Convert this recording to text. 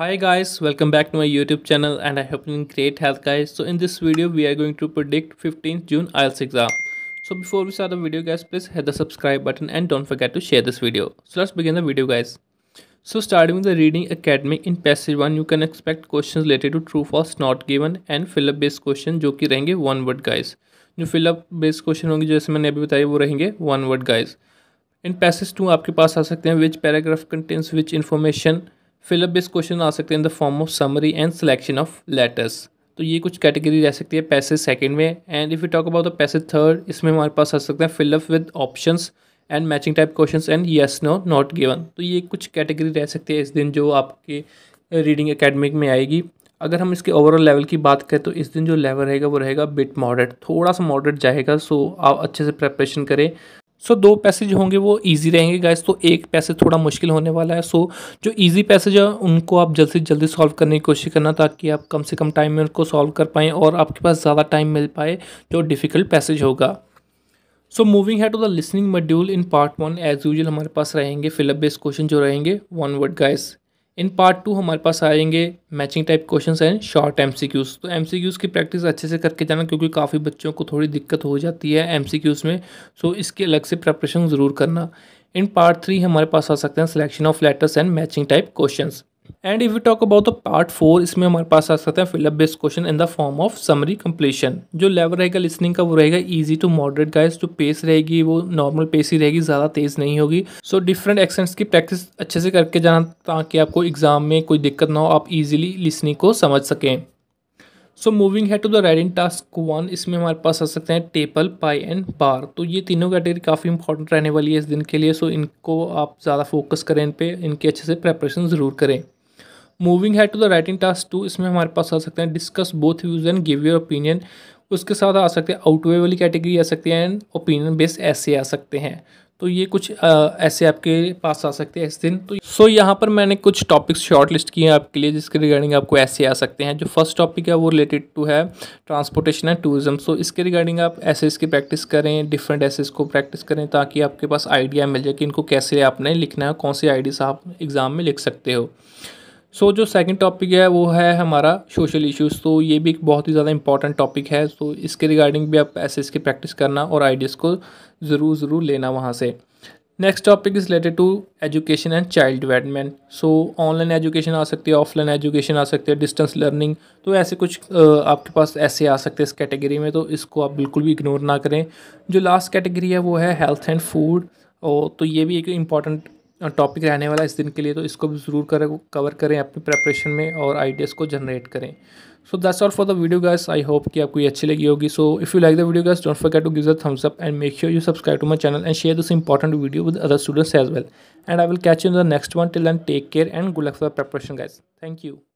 hi guys welcome back to my youtube channel and i hope you're in great health guys so in this video we are going to predict 15th june ielts exam so before we start the video guys please hit the subscribe button and don't forget to share this video so let's begin the video guys so starting with the reading academy in passage 1 you can expect questions related to true false not given and fill up based question जो कि रहेंगे one word guys. जो fill up based question होंगे जैसे मैंने अभी बताया वो रहेंगे one word guys. In passage two आपके पास आ सकते हैं which paragraph contains which information fill up base question आ सकते हैं in the form of summary and selection of letters तो ये कुछ कैटेगरी रह सकती है पैसे सेकंड में and if you talk about the passage third इसमें हमारे पास आ सकते हैं fill up with options and matching type question and yes no not given तो ये कुछ कैटेगरी रह सकती है इस दिन जो आपके रीडिंग अकेडमिक में आएगी अगर हम इसके ओवरऑल लेवल की बात करें तो इस दिन जो लेवल रहेगा वो रहेगा बिट मॉडरेट थोड़ा सा मॉडरेट जाएगा सो आप अच्छे से प्रेपरेशन करें सो so, दो पैसेज होंगे वो ईजी रहेंगे गाइस तो एक पैसेज थोड़ा मुश्किल होने वाला है सो so, जो ईजी पैसेज है उनको आप जल्द से जल्दी सॉल्व करने की कोशिश करना ताकि आप कम से कम टाइम में उनको सॉल्व कर पाएँ और आपके पास ज़्यादा टाइम मिल पाए जो डिफ़िकल्ट पैसेज होगा so moving is to the listening module in part one as usual हमारे पास रहेंगे फिलअप बेस्ड क्वेश्चन जो रहेंगे one word guys in part two हमारे पास आएंगे matching type question and short एम तो एम की प्रैक्टिस अच्छे से करके जाना क्योंकि काफ़ी बच्चों को थोड़ी दिक्कत हो जाती है एम में सो इसके अलग से प्रेपरेशन ज़रूर करना इन पार्ट थ्री हमारे पास आ सकते हैं selection of letters and matching type questions and if you talk about the part four इसमें हमारे पास आ सकता है fill up based question in the form of summary completion जो लेवल रहेगा लिसनिंग का वो रहेगा इजी टू मॉडरेट गाइस जो पेस रहेगी वो नॉर्मल पेस ही रहेगी ज़्यादा तेज़ नहीं होगी सो डिफरेंट एक्सेंट्स की प्रैक्टिस अच्छे से करके जाना ताकि आपको एग्जाम में कोई दिक्कत ना हो आप ईजिली लिसनिंग को समझ सकें so moving is to the writing task one इसमें हमारे पास आ सकते हैं टेपल पाई एंड बार तो ये तीनों कैटेगरी काफ़ी इंपॉर्टेंट रहने वाली है इस दिन के लिए सो so इनको आप ज़्यादा फोकस करें इन पर इनकी अच्छे से प्रेपरेशन ज़रूर करें moving is to the writing task two इसमें हमारे पास आ सकते हैं discuss both views and give your opinion उसके साथ आ सकते हैं आउटवे वाली कैटेगरी आ सकती है एंड ओपिनियन बेस्ड ऐसे आ सकते हैं तो ये कुछ आ, ऐसे आपके पास आ सकते हैं इस दिन तो सो so, यहाँ पर मैंने कुछ टॉपिक्स शॉर्ट लिस्ट किए हैं आपके लिए जिसके रिगार्डिंग आपको ऐसे आ सकते हैं जो फर्स्ट टॉपिक है वो रिलेटेड टू है ट्रांसपोर्टेशन एंड टूरिज्म सो इसके रिगार्डिंग आप ऐसे की प्रैक्टिस करें डिफरेंट ऐसे को प्रैक्टिस करें ताकि आपके पास आइडिया मिल जाए कि इनको कैसे आपने लिखना है कौन से आइडियाज आप एग्ज़ाम में लिख सकते हो सो so, जो सेकंड टॉपिक है वो है हमारा सोशल इश्यूज़ तो ये भी एक बहुत ही ज़्यादा इंपॉर्टेंट टॉपिक है तो इसके रिगार्डिंग भी आप ऐसे इसकी प्रैक्टिस करना और आइडियाज़ को ज़रूर ज़रूर लेना वहाँ से next topic is related to education and child development so online education आ सकती है ऑफलाइन एजुकेशन आ सकती है डिस्टेंस लर्निंग तो ऐसे कुछ आपके पास ऐसे आ सकते हैं इस कैटेगरी में तो इसको आप बिल्कुल भी इग्नोर ना करें जो लास्ट कैटेगरी है वो है हेल्थ एंड फूड और तो ये भी एक इम्पॉर्टेंट टॉपिक रहने वाला इस दिन के लिए तो इसको भी ज़रूर कर कवर करें अपनी प्रेपरेशन में और आइडियाज़ को जनरेट करें so that's all for the video guys I hope कि आपको ये अच्छी लगी होगी so if you like the video guys don't forget to give the thumbs up and make sure you subscribe to my channel and share this important video with other students as well and I will catch you in the next one till and take care and good luck for preparation gas thank you